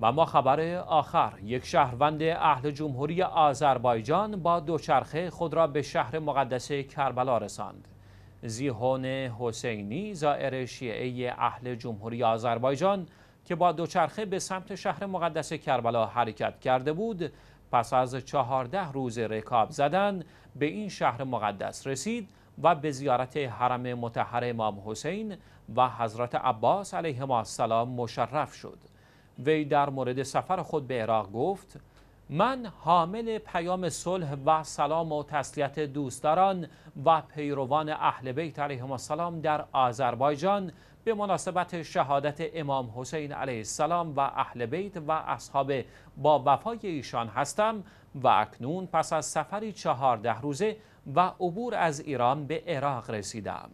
و ما خبر آخر یک شهروند اهل جمهوری آذربایجان با دوچرخه خود را به شهر مقدس کربلا رساند زیهون حسینی زائر شیعه اهل جمهوری آذربایجان که با دوچرخه به سمت شهر مقدس کربلا حرکت کرده بود پس از چهارده روز رکاب زدن به این شهر مقدس رسید و به زیارت حرم متحر امام حسین و حضرت عباس علیهما السلام مشرف شد وی در مورد سفر خود به عراق گفت من حامل پیام صلح و سلام و تسلیت دوستداران و پیروان اهل بیت علیهم السلام در آذربایجان به مناسبت شهادت امام حسین علیه السلام و اهل بیت و اصحاب با وفای ایشان هستم و اکنون پس از سفری چهارده روزه و عبور از ایران به عراق رسیدم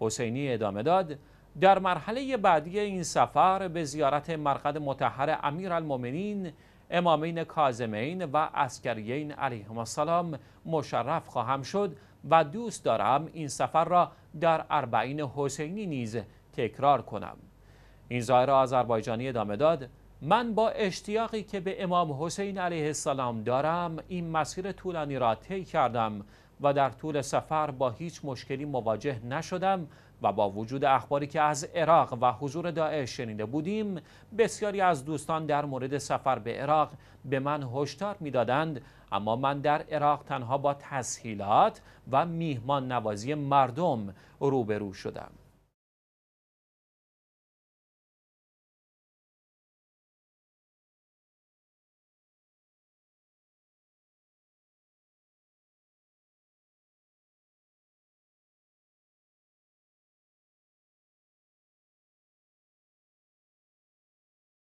حسینی ادامه داد در مرحله بعدی این سفر به زیارت مرقد متحر المومنین، امامین کازمین و اسکریین علیهم السلام مشرف خواهم شد و دوست دارم این سفر را در اربعین حسینی نیز تکرار کنم این ظاهر آذربایجانی ادامه داد من با اشتیاقی که به امام حسین علیه السلام دارم این مسیر طولانی را طی کردم و در طول سفر با هیچ مشکلی مواجه نشدم و با وجود اخباری که از عراق و حضور داعش شنیده بودیم بسیاری از دوستان در مورد سفر به عراق به من هشدار میدادند اما من در عراق تنها با تسهیلات و میهمان نوازی مردم روبرو شدم